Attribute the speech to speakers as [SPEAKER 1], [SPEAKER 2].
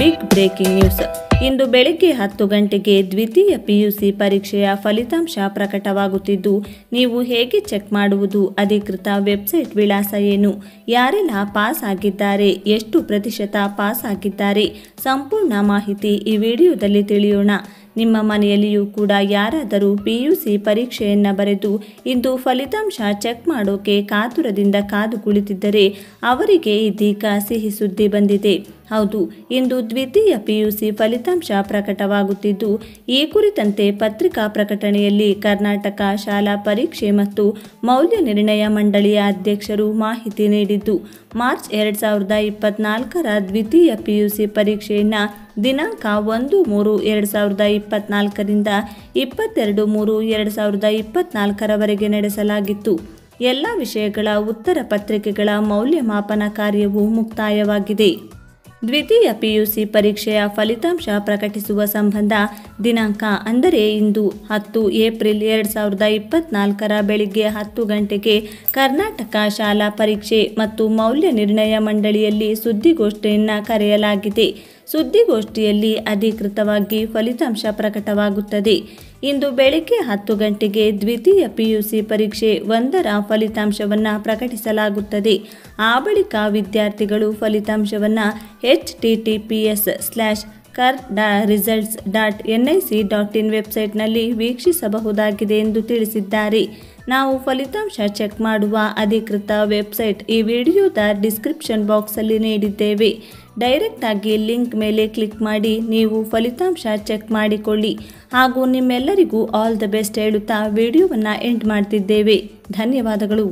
[SPEAKER 1] big breaking news ಇಂದು ಬೆಳಗ್ಗೆ ಹತ್ತು ಗಂಟೆಗೆ ದ್ವಿತೀಯ ಪಿಯುಸಿ ಪರೀಕ್ಷೆಯ ಫಲಿತಾಂಶ ಪ್ರಕಟವಾಗುತ್ತಿದ್ದು ನೀವು ಹೇಗೆ ಚೆಕ್ ಮಾಡುವುದು ಅಧಿಕೃತ ವೆಬ್ಸೈಟ್ ವಿಳಾಸ ಏನು ಯಾರೆಲ್ಲ ಪಾಸ್ ಆಗಿದ್ದಾರೆ ಎಷ್ಟು ಪ್ರತಿಶತ ಪಾಸ್ ಆಗಿದ್ದಾರೆ ಸಂಪೂರ್ಣ ಮಾಹಿತಿ ಈ ವಿಡಿಯೋದಲ್ಲಿ ತಿಳಿಯೋಣ ನಿಮ್ಮ ಮನೆಯಲ್ಲಿಯೂ ಕೂಡ ಯಾರಾದರೂ ಪಿ ಸಿ ಪರೀಕ್ಷೆಯನ್ನು ಬರೆದು ಇಂದು ಫಲಿತಾಂಶ ಚೆಕ್ ಮಾಡೋಕೆ ಕಾತುರದಿಂದ ಕಾದು ಕುಳಿತಿದ್ದರೆ ಅವರಿಗೆ ಇದೀಗ ಸಿಹಿ ಸುದ್ದಿ ಬಂದಿದೆ ಹೌದು ಇಂದು ದ್ವಿತೀಯ ಪಿಯುಸಿ ಫಲಿತಾಂಶ ಪ್ರಕಟವಾಗುತ್ತಿದ್ದು ಈ ಕುರಿತಂತೆ ಪತ್ರಿಕಾ ಪ್ರಕಟಣೆಯಲ್ಲಿ ಕರ್ನಾಟಕ ಶಾಲಾ ಪರೀಕ್ಷೆ ಮತ್ತು ಮೌಲ್ಯ ನಿರ್ಣಯ ಮಂಡಳಿಯ ಅಧ್ಯಕ್ಷರು ಮಾಹಿತಿ ನೀಡಿದ್ದು ಮಾರ್ಚ್ ಎರಡು ಸಾವಿರದ ಇಪ್ಪತ್ನಾಲ್ಕರ ದ್ವಿತೀಯ ಪಿಯುಸಿ ಪರೀಕ್ಷೆಯನ್ನು ದಿನಾಂಕ ಒಂದು ಮೂರು ಎರಡು ಸಾವಿರದ ಇಪ್ಪತ್ನಾಲ್ಕರಿಂದ ಇಪ್ಪತ್ತೆರಡು ಮೂರು ಎರಡು ಸಾವಿರದ ಇಪ್ಪತ್ನಾಲ್ಕರವರೆಗೆ ನಡೆಸಲಾಗಿತ್ತು ಎಲ್ಲ ವಿಷಯಗಳ ಉತ್ತರ ಪತ್ರಿಕೆಗಳ ಮೌಲ್ಯಮಾಪನ ಕಾರ್ಯವು ಮುಕ್ತಾಯವಾಗಿದೆ ದ್ವಿತೀಯ ಪಿಯುಸಿ ಪರೀಕ್ಷೆಯ ಫಲಿತಾಂಶ ಪ್ರಕಟಿಸುವ ಸಂಬಂಧ ದಿನಾಂಕ ಅಂದರೆ ಇಂದು ಹತ್ತು ಏಪ್ರಿಲ್ ಎರಡು ಸಾವಿರದ ಇಪ್ಪತ್ನಾಲ್ಕರ ಬೆಳಿಗ್ಗೆ ಹತ್ತು ಗಂಟೆಗೆ ಕರ್ನಾಟಕ ಶಾಲಾ ಪರೀಕ್ಷೆ ಮತ್ತು ಮೌಲ್ಯ ನಿರ್ಣಯ ಮಂಡಳಿಯಲ್ಲಿ ಸುದ್ದಿಗೋಷ್ಠಿಯನ್ನು ಕರೆಯಲಾಗಿದೆ ಸುದ್ದಿಗೋಷ್ಠಿಯಲ್ಲಿ ಅಧಿಕೃತವಾಗಿ ಫಲಿತಾಂಶ ಪ್ರಕಟವಾಗುತ್ತದೆ ಇಂದು ಬೆಳಗ್ಗೆ ಹತ್ತು ಗಂಟೆಗೆ ದ್ವಿತೀಯ ಪಿಯುಸಿ ಪರೀಕ್ಷೆ ಒಂದರ ಫಲಿತಾಂಶವನ್ನು ಪ್ರಕಟಿಸಲಾಗುತ್ತದೆ ಆ ಬಳಿಕ ವಿದ್ಯಾರ್ಥಿಗಳು ಫಲಿತಾಂಶವನ್ನು H T T P S slash ಕರ್ ಡಾ results dot N I C dot in ವೆಬ್ಸೈಟ್ನಲ್ಲಿ ವೀಕ್ಷಿಸಬಹುದಾಗಿದೆ ಎಂದು ತಿಳಿಸಿದ್ದಾರೆ ನಾವು ಫಲಿತಾಂಶ ಚೆಕ್ ಮಾಡುವ ಅಧಿಕೃತ ವೆಬ್ಸೈಟ್ ಈ ವಿಡಿಯೋದ ಡಿಸ್ಕ್ರಿಪ್ಷನ್ ಬಾಕ್ಸಲ್ಲಿ ನೀಡಿದ್ದೇವೆ ಡೈರೆಕ್ಟ್ ಆಗಿ ಲಿಂಕ್ ಮೇಲೆ ಕ್ಲಿಕ್ ಮಾಡಿ ನೀವು ಫಲಿತಾಂಶ ಚೆಕ್ ಮಾಡಿಕೊಳ್ಳಿ ಹಾಗೂ ನಿಮ್ಮೆಲ್ಲರಿಗೂ ಆಲ್ ದ ಬೆಸ್ಟ್ ಹೇಳುತ್ತಾ ವಿಡಿಯೋವನ್ನು ಎಂಡ್ ಮಾಡ್ತಿದ್ದೇವೆ ಧನ್ಯವಾದಗಳು